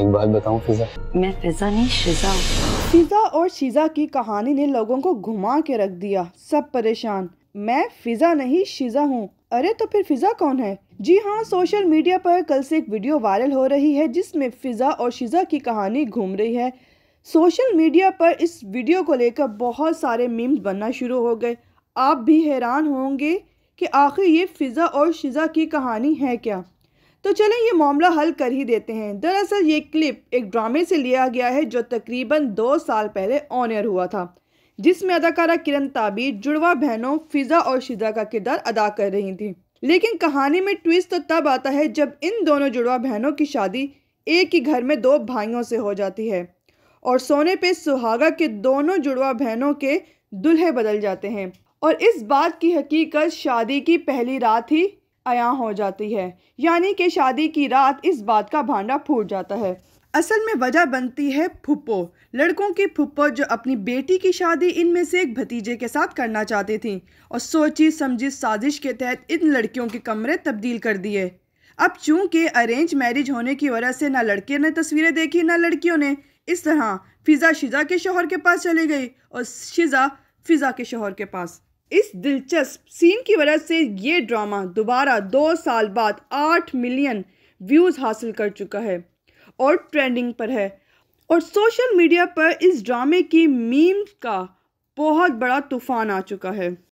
एक बात बताऊं फिजा मैं फिजा नहीं शिजा फिजा और शीजा की कहानी ने लोगों को घुमा के रख दिया सब परेशान मैं फिजा नहीं शिजा हूँ अरे तो फिर फिजा कौन है जी हाँ सोशल मीडिया पर कल से एक वीडियो वायरल हो रही है जिसमें फिजा और शिजा की कहानी घूम रही है सोशल मीडिया पर इस वीडियो को लेकर बहुत सारे मीम्स बनना शुरू हो गए आप भी हैरान होंगे कि आखिर ये फिजा और शिजा की कहानी है क्या तो चलें ये मामला हल कर ही देते हैं दरअसल ये क्लिप एक ड्रामे से लिया गया है जो तकरीबन दो साल पहले ऑन एयर हुआ था जिसमें अदाकारा किरण ताबीर जुड़वा बहनों फिज़ा और शिजा का किरदार अदा कर रही थी लेकिन कहानी में ट्विस्ट तो तब आता है जब इन दोनों जुड़वा बहनों की शादी एक ही घर में दो भाइयों से हो जाती है और सोने पे सुहागा के दोनों जुड़वा बहनों के दुल्हे बदल जाते हैं और इस बात की हकीकत शादी की पहली रात ही आया हो जाती है यानी कि शादी की रात इस बात का भांडा फूट जाता है असल में वजह बनती है फुप्पो लड़कों की फुप्पो जो अपनी बेटी की शादी इनमें से एक भतीजे के साथ करना चाहती थी और सोची समझी साजिश के तहत इन लड़कियों के कमरे तब्दील कर दिए अब चूंकि अरेंज मैरिज होने की वजह से ना लड़के ने तस्वीरें देखी ना लड़कियों ने इस तरह फिज़ा शिज़ा के शोहर के पास चली गई और शिज़ा फिज़ा के शोहर के पास इस दिलचस्प सीन की वजह से ये ड्रामा दोबारा दो साल बाद आठ मिलियन व्यूज़ हासिल कर चुका है और ट्रेंडिंग पर है और सोशल मीडिया पर इस ड्रामे की मीम का बहुत बड़ा तूफान आ चुका है